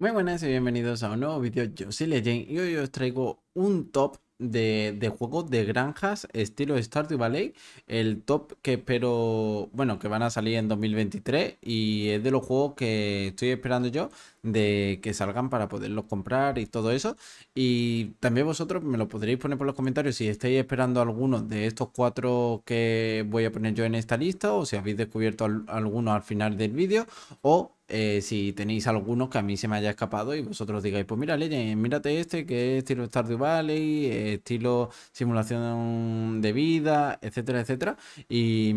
Muy buenas y bienvenidos a un nuevo vídeo, yo soy Legend y hoy os traigo un top de, de juegos de granjas estilo Stardew Valley, el top que espero, bueno, que van a salir en 2023 y es de los juegos que estoy esperando yo de que salgan para poderlos comprar y todo eso. Y también vosotros me lo podréis poner por los comentarios si estáis esperando algunos de estos cuatro que voy a poner yo en esta lista o si habéis descubierto algunos al final del vídeo o eh, si tenéis algunos que a mí se me haya escapado y vosotros digáis, pues mira, Leyen, mírate este que es estilo Stardew Valley, eh, estilo simulación de vida, etcétera, etcétera, y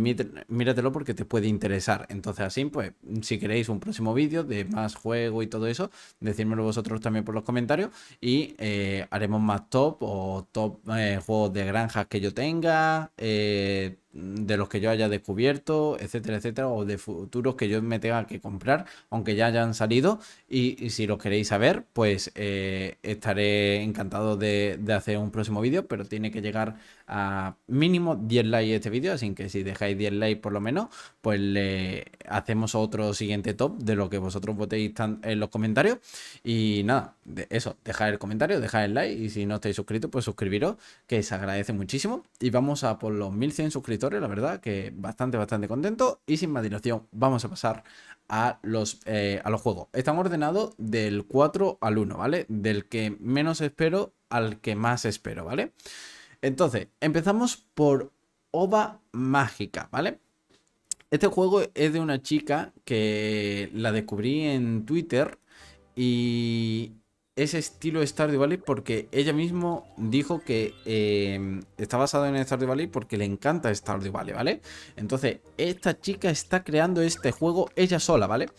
míratelo porque te puede interesar. Entonces así, pues si queréis un próximo vídeo de más juego y todo eso, decírmelo vosotros también por los comentarios y eh, haremos más top o top eh, juegos de granjas que yo tenga, eh, de los que yo haya descubierto, etcétera, etcétera, o de futuros que yo me tenga que comprar, aunque ya hayan salido. Y, si los queréis saber, pues eh, estaré encantado de, hacer un próximo vídeo, pero tiene que llegar a mínimo 10 likes este vídeo, así que si dejáis 10 likes por lo menos, pues le hacemos otro siguiente top de lo que vosotros votéis en los comentarios. Y nada, de eso, dejad el comentario, dejad el like y si no estáis suscritos, pues suscribiros, que se agradece muchísimo. Y vamos a por los 1100 suscriptores la verdad, que bastante, bastante contento. Y sin más dilación, vamos a pasar a los, eh, a los juegos. Están ordenados del 4 al 1, ¿vale? Del que menos espero al que más espero, ¿vale? Entonces, empezamos por Ova Mágica, ¿vale? Este juego es de una chica que la descubrí en Twitter y ese estilo de Stardew Valley porque ella mismo dijo que em, está basado en Stardew Valley porque le encanta Stardew Valley, ¿vale? Entonces, esta chica está creando este juego ella sola, ¿vale?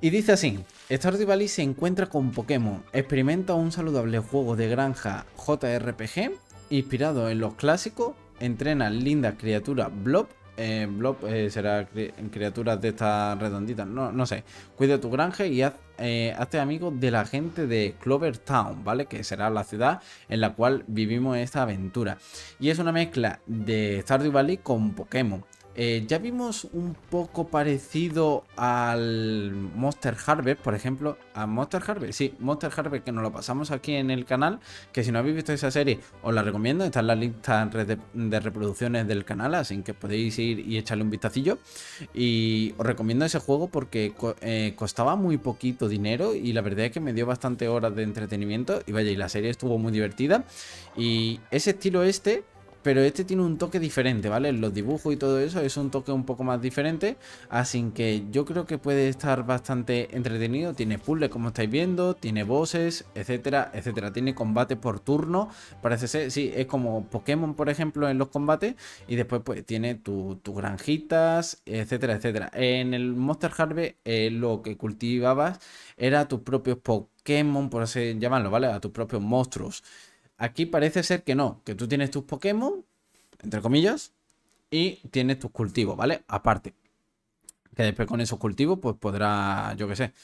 Y dice así, Stardew Valley se encuentra con Pokémon, experimenta un saludable juego de granja JRPG inspirado en los clásicos, entrena lindas criaturas blob eh, eh, será en criaturas de estas redonditas, no, no sé. Cuida tu granja y eh, hazte amigo de la gente de Clover Town, ¿vale? Que será la ciudad en la cual vivimos esta aventura. Y es una mezcla de Stardew Valley con Pokémon. Eh, ya vimos un poco parecido al Monster Harvest, por ejemplo. ¿A Monster Harvest? Sí, Monster Harvest, que nos lo pasamos aquí en el canal. Que si no habéis visto esa serie, os la recomiendo. Está en la lista de reproducciones del canal, así que podéis ir y echarle un vistacillo. Y os recomiendo ese juego porque eh, costaba muy poquito dinero y la verdad es que me dio bastante horas de entretenimiento. Y vaya, y la serie estuvo muy divertida. Y ese estilo este pero este tiene un toque diferente, ¿vale? Los dibujos y todo eso es un toque un poco más diferente, así que yo creo que puede estar bastante entretenido. Tiene puzzles, como estáis viendo, tiene voces, etcétera, etcétera. Tiene combate por turno, parece ser, sí, es como Pokémon, por ejemplo, en los combates, y después pues tiene tus tu granjitas, etcétera, etcétera. En el Monster Harvest eh, lo que cultivabas era tus propios Pokémon, por así llamarlo, ¿vale? A tus propios monstruos. Aquí parece ser que no, que tú tienes tus Pokémon, entre comillas, y tienes tus cultivos, ¿vale? Aparte. Que después con esos cultivos, pues podrá, yo qué sé,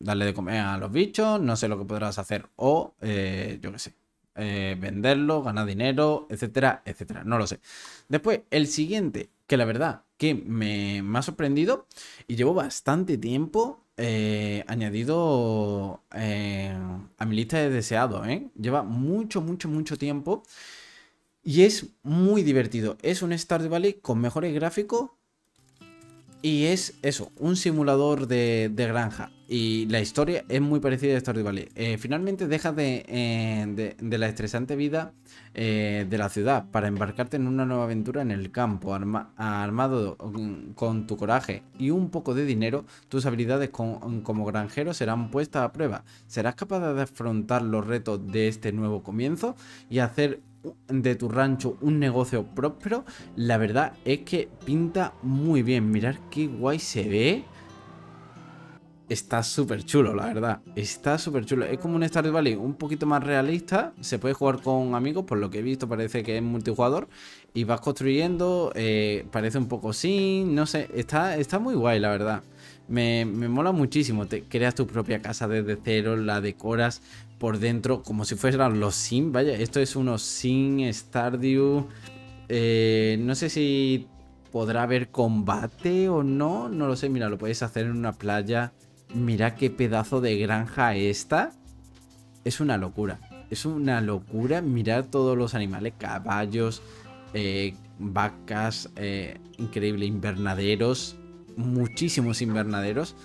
darle de comer a los bichos, no sé lo que podrás hacer, o eh, yo qué sé, eh, venderlo, ganar dinero, etcétera, etcétera, no lo sé. Después, el siguiente, que la verdad que me, me ha sorprendido y llevo bastante tiempo eh, añadido eh, a mi lista de deseados, ¿eh? Lleva mucho, mucho, mucho tiempo. Y es muy divertido. Es un de Valley con mejores gráficos y es eso, un simulador de, granja. Y la historia es muy parecida a Stardew Valley. Eh, finalmente dejas eh, de, la estresante vida eh, de la ciudad para embarcarte en una nueva aventura en el campo, armado con tu coraje y un poco de dinero, tus habilidades como granjero serán puestas a prueba. ¿Serás capaz de afrontar los retos de este nuevo comienzo y hacer de tu rancho un negocio próspero, la verdad es que pinta muy bien. Mirad qué guay se ve. Está súper chulo, la verdad. Está súper chulo. Es como un Stardew Valley un poquito más realista. Se puede jugar con amigos, por lo que he visto parece que es multijugador. Y vas construyendo, eh, parece un poco sin, no sé. Está, está muy guay, la verdad. Me, me, mola muchísimo. Te creas tu propia casa desde cero, la decoras por dentro, como si fueran los Sim, vaya, esto es uno sin Stardew, eh, no sé si podrá haber combate o no, no lo sé, mira, lo podéis hacer en una playa, mira qué pedazo de granja esta, es una locura, es una locura mirar todos los animales, caballos, eh, vacas, eh, increíble, invernaderos, muchísimos invernaderos,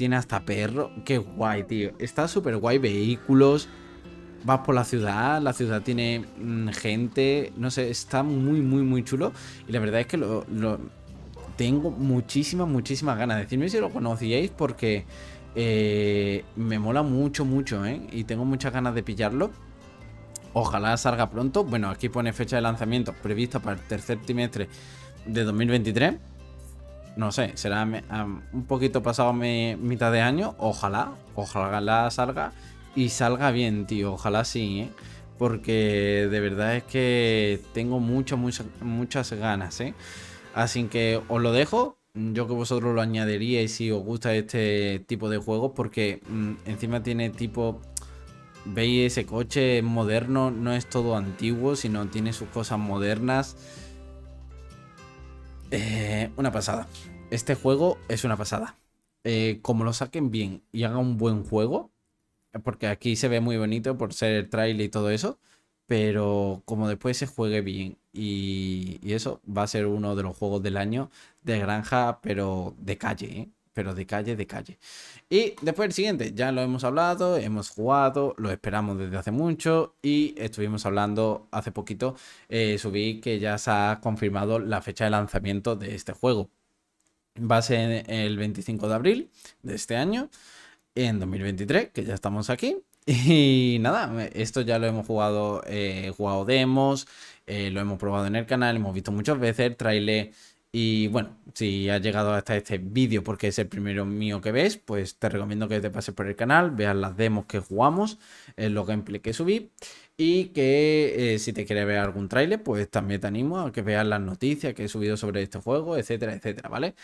tiene hasta perro. Qué guay, tío. Está súper guay. Vehículos. Vas por la ciudad, la ciudad tiene mm, gente. No sé, está muy, muy, muy chulo. Y la verdad es que lo, tengo muchísimas, muchísimas ganas. de decirme si lo conocíais porque eh, me mola mucho, mucho, ¿eh? Y tengo muchas ganas de pillarlo. Ojalá salga pronto. Bueno, aquí pone fecha de lanzamiento prevista para el tercer trimestre de 2023 no sé, será un poquito pasado mitad de año. Ojalá, ojalá salga y salga bien, tío. Ojalá sí, ¿eh? Porque de verdad es que tengo muchas, muchas, muchas ganas, ¿eh? Así que os lo dejo. Yo que vosotros lo añadiríais si os gusta este tipo de juegos, porque mm, encima tiene tipo. Veis ese coche moderno, no es todo antiguo, sino tiene sus cosas modernas. Eh, una pasada. Este juego es una pasada. Eh, como lo saquen bien y hagan un buen juego, porque aquí se ve muy bonito por ser el trailer y todo eso, pero como después se juegue bien y, y eso va a ser uno de los juegos del año de granja, pero de calle, ¿eh? pero de calle, de calle. Y después el siguiente, ya lo hemos hablado, hemos jugado, lo esperamos desde hace mucho y estuvimos hablando hace poquito, eh, subí que ya se ha confirmado la fecha de lanzamiento de este juego. Va a ser el 25 de abril de este año, en 2023, que ya estamos aquí. Y nada, esto ya lo hemos jugado, eh, jugado demos, eh, lo hemos probado en el canal, hemos visto muchas veces el y bueno, si has llegado hasta este vídeo porque es el primero mío que ves, pues te recomiendo que te pases por el canal, veas las demos que jugamos, eh, los gameplays que subí y que eh, si te quieres ver algún tráiler, pues también te animo a que veas las noticias que he subido sobre este juego, etcétera, etcétera, ¿vale?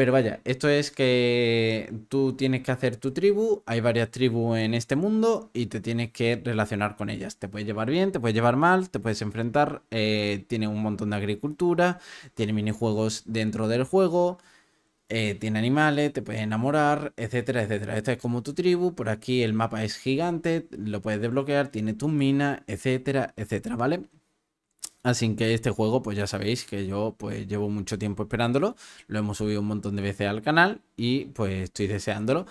Pero vaya, esto es que tú tienes que hacer tu tribu, hay varias tribus en este mundo y te tienes que relacionar con ellas. Te puedes llevar bien, te puedes llevar mal, te puedes enfrentar, eh, tiene un montón de agricultura, tiene minijuegos dentro del juego, eh, tiene animales, te puedes enamorar, etcétera, etcétera. Esta es como tu tribu, por aquí el mapa es gigante, lo puedes desbloquear, tiene tus minas, etcétera, etcétera, ¿vale? Así que este juego, pues ya sabéis que yo pues llevo mucho tiempo esperándolo, lo hemos subido un montón de veces al canal y pues estoy deseándolo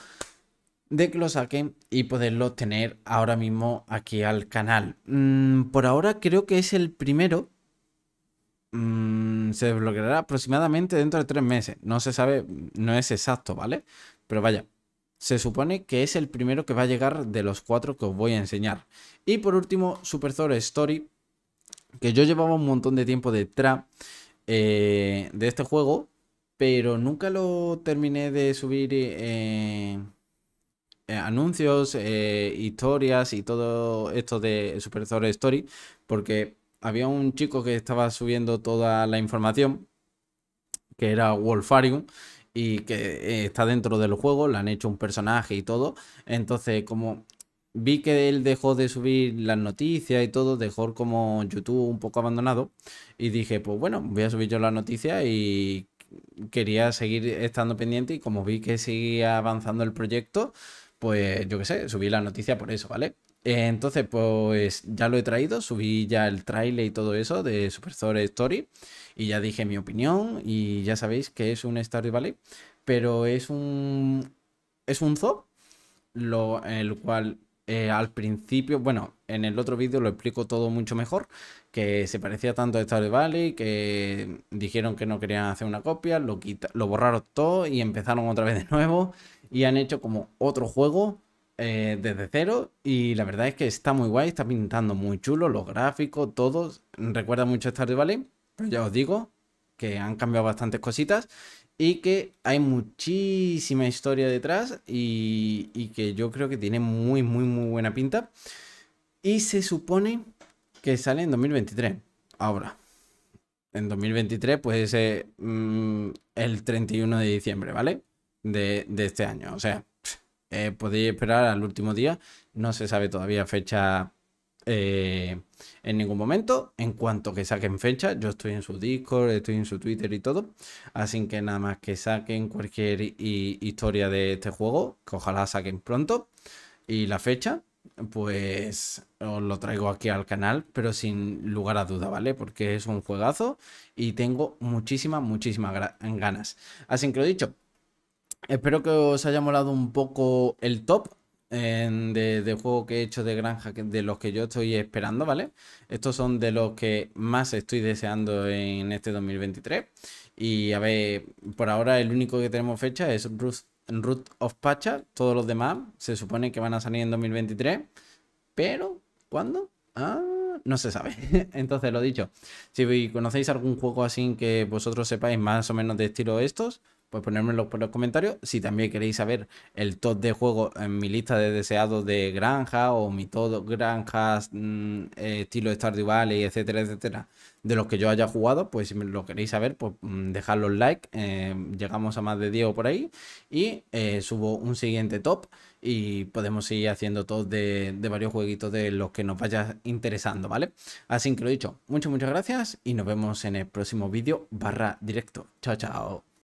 de que lo saquen y poderlo tener ahora mismo aquí al canal. Mm, por ahora creo que es el primero. Mm, se desbloqueará aproximadamente dentro de tres meses. No se sabe, no es exacto, ¿vale? Pero vaya, se supone que es el primero que va a llegar de los cuatro que os voy a enseñar. Y por último, Super Thor Story que yo llevaba un montón de tiempo detrás eh, de este juego, pero nunca lo terminé de subir eh, eh, anuncios, historias y todo esto de Super Story Story, porque había un chico que estaba subiendo toda la información, que era Wolfarium y que está dentro del juego, le han hecho un personaje y todo. Entonces, como vi que él dejó de subir las noticias y todo, dejó como YouTube un poco abandonado y dije, pues bueno, voy a subir yo las noticias y quería seguir estando pendiente y como vi que seguía avanzando el proyecto, pues yo qué sé, subí la noticia por eso, ¿vale? Entonces, pues ya lo he traído, subí ya el trailer y todo eso de Super Story, y ya dije mi opinión y ya sabéis que es un Story Valley, pero es un es un zoo lo, el cual eh, al principio, bueno, en el otro vídeo lo explico todo mucho mejor, que se parecía tanto a Stardew Valley, que dijeron que no querían hacer una copia, lo, lo borraron todo y empezaron otra vez de nuevo y han hecho como otro juego eh, desde cero y la verdad es que está muy guay, está pintando muy chulo, los gráficos, todos, recuerda mucho a Stardew Valley, pero ya os digo que han cambiado bastantes cositas y que hay muchísima historia detrás y, que yo creo que tiene muy, muy, muy buena pinta. Y se supone que sale en 2023. Ahora, en 2023, pues ser mm, el 31 de diciembre, ¿vale? De, este año. O sea, eh, podéis esperar al último día. No se sabe todavía fecha eh, en ningún momento. En cuanto que saquen fecha, yo estoy en su Discord, estoy en su Twitter y todo. Así que nada más que saquen cualquier historia de este juego, que ojalá saquen pronto. Y la fecha, pues os lo traigo aquí al canal, pero sin lugar a duda, ¿vale? Porque es un juegazo y tengo muchísimas, muchísimas ganas. Así que lo dicho, Espero que os haya molado un poco el top de, de, juego que he hecho de granja de los que yo estoy esperando, ¿vale? Estos son de los que más estoy deseando en este 2023. Y a ver, por ahora el único que tenemos fecha es Root of Pacha. Todos los demás se supone que van a salir en 2023. Pero, ¿cuándo? Ah, no se sabe. Entonces, lo dicho, si conocéis algún juego así que vosotros sepáis más o menos de estilo estos, pues ponérmelo por los comentarios. Si también queréis saber el top de juego en mi lista de deseados de granja o mi todo granjas mm, estilo eh, estilo Stardew Valley, etcétera, etcétera, de los que yo haya jugado, pues si me lo queréis saber, pues mm, dejad los like eh, llegamos a más de 10 por ahí y eh, subo un siguiente top y podemos seguir haciendo top de, varios jueguitos de los que nos vaya interesando, ¿vale? Así que lo dicho, muchas, muchas gracias y nos vemos en el próximo vídeo barra directo. Chao, chao.